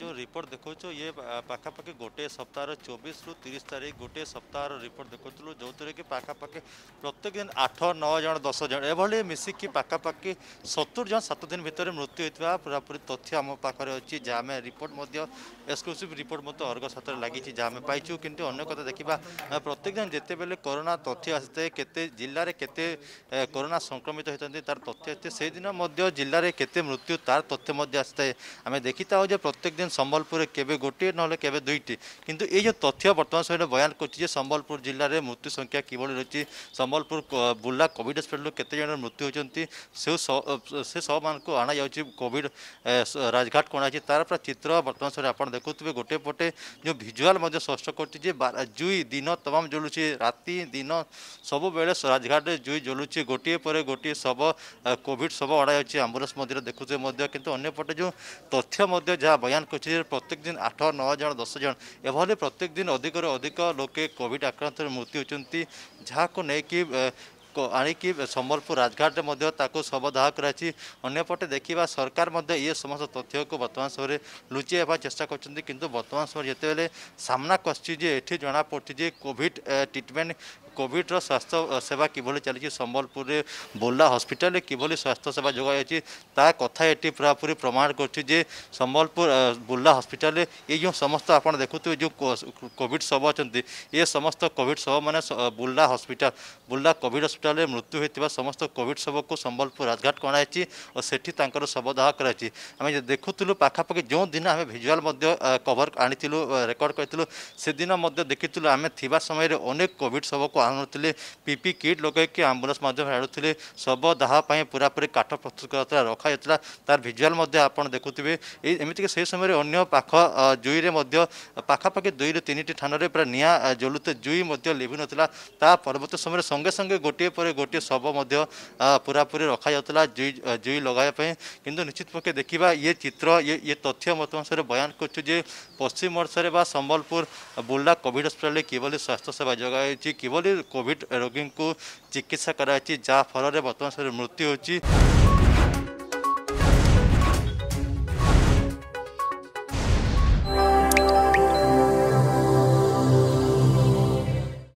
जो रिपोर्ट देखो ये पाखापाखि गोटे सप्ताह चौबीस रु तीस तारीख गोटे सप्ताह रिपोर्ट देखुलु जो थे कि पाखापाखि प्रत्येक दिन आठ नौ जन दस जन एभली मिसिक पाखापाखि सतुर जन सात दिन भितर मृत्यु होता पूरापूरी तथ्य आम पाखे अच्छी जहाँ आम रिपोर्ट एक्सक्लूसीव रिपोर्ट अर्घ सतर लगी जहाँ आम पाई कि अगर कथा देखा प्रत्येक दिन जितेबले करोना तथ्य आसी के जिले के करोना संक्रमित होती तार तथ्य आसी से दिन जिले के मृत्यु तार तथ्य आसी आम देखी था प्रत्येक दिन ইনফেকশন সম্বলপুরে কেবে গোটিয়ে নহলে কেবে দুইটি কিন্তু এই যে তথ্য বর্তমান সময় বয়ান করছি যে সম্বলপুর জেলার মৃত্যু সংখ্যা কিভাবে রয়েছে সম্বলপুর বুর্লা কোভিড হসপিটাল কেতে জন মৃত্যু হয়েছেন সে সে সব মানুষ আনা যাচ্ছে কোভিড রাজঘাট কোণ আছে তার পুরা চিত্র বর্তমান সময় আপনার দেখুবে গোটে পটে যে ভিজুয়াল স্পষ্ট করছে যে জুই দিন তমাম জলুছে রাতে দিন সবুবেলে রাজঘাটে জুই জলুছে গোটিয়ে পরে গোটিয়ে শব কোভিড শব অড়া যাচ্ছে আম্বুলান্স মধ্যে দেখুছে কিন্তু অন্যপটে যে তথ্য যা বয়ান করছে কচেরি প্রত্যেক দিন আঠ ন জন দশ জন এভাবে প্রত্যেক দিন অধিকর অধিক লোকে কোভিড আক্রান্ত মৃত্যু হচ্ছে যা নেই আনিকি সম্বলপুর রাজঘাটে মধ্যে তাকে শবদাহ করাছি অন্যপটে দেখা সরকার মধ্যে ইয়ে সমস্ত তথ্যকে বর্তমান সময়ে লুচাইবা চেষ্টা করছেন কিন্তু বর্তমান সময় যেতবে সামনা কষছি যে এটি জনা পড়ছে যে কোভিড ট্রিটমেন্ট কোভিডর স্বাস্থ্য সেবা কিভাবে চালছে সম্বলপুরে বোলা হসপিটালে কিভাবে স্বাস্থ্য সেবা যোগাই যাচ্ছে তা কথা এটি পুরাপুরি প্রমাণ করছে যে সম্বলপুর বুর্লা হসপিটালে এই যে সমস্ত আপনার দেখুথে যে কোভিড সব অনেক এ সমস্ত কোভিড সব মানে বুর্লা হসপিটাল বুর্লা কোভিড হসপিটালে মৃত্যু হয়ে সমস্ত কোভিড সবক সম্বলপুর রাজঘাট অণাযাই ও সেটি তাঁর শবদাহ করাযাই আমি দেখুলু পাখাপাখি যেদিন আমি ভিজুয়াল কভর আনি রেকর্ড করেছিল সেদিন দেখি আমি থাকা সময় অনেক কোভিড শবকু ପି ପିପି କିଟ୍ ଲଗାଇକି ଆମ୍ବୁଲାନ୍ସ ମାଧ୍ୟମରେ ଆଣୁଥିଲେ ଶବ ଦାହ ପାଇଁ ପୁରାପୁରି କାଠ ପ୍ରସ୍ତୁତ କରାଯାଉଥିଲା ରଖାଯାଇଥିଲା ତାର ଭିଜୁଆଲ୍ ମଧ୍ୟ ଆପଣ ଦେଖୁଥିବେ ଏଇ ଏମିତିକି ସେହି ସମୟରେ ଅନ୍ୟ ପାଖ ଜୁଇରେ ମଧ୍ୟ ପାଖାପାଖି ଦୁଇରୁ ତିନିଟି ଥାନରେ ପୁରା ନିଆଁ ଜଳୁତେ ଜୁଇ ମଧ୍ୟ ଲିଭୁନଥିଲା ତା ପରବର୍ତ୍ତୀ ସମୟରେ ସଙ୍ଗେ ସଙ୍ଗେ ଗୋଟିଏ ପରେ ଗୋଟିଏ ଶବ ମଧ୍ୟ ପୁରାପୁରି ରଖାଯାଉଥିଲା ଜୁଇ ଜୁଇ ଲଗାଇବା ପାଇଁ କିନ୍ତୁ ନିଶ୍ଚିତ ପକ୍ଷେ ଦେଖିବା ଇଏ ଚିତ୍ର ଇଏ ଇଏ ତଥ୍ୟ ମତ ଅନୁସାରେ ବୟାନ କରୁଛୁ ଯେ ପଶ୍ଚିମ ଓଡ଼ିଶାରେ ବା ସମ୍ବଲପୁର ବୁର୍ଲା କୋଭିଡ଼ ହସ୍ପିଟାଲରେ କିଭଳି ସ୍ୱାସ୍ଥ୍ୟ ସେବା ଯୋଗାଇଛି କିଭଳି କୋଭିଡ଼ ରୋଗୀଙ୍କୁ ଚିକିତ୍ସା କରାଯାଉଛି ଯାହାଫଳରେ ବର୍ତ୍ତମାନ ସେଠାରେ ମୃତ୍ୟୁ ହେଉଛି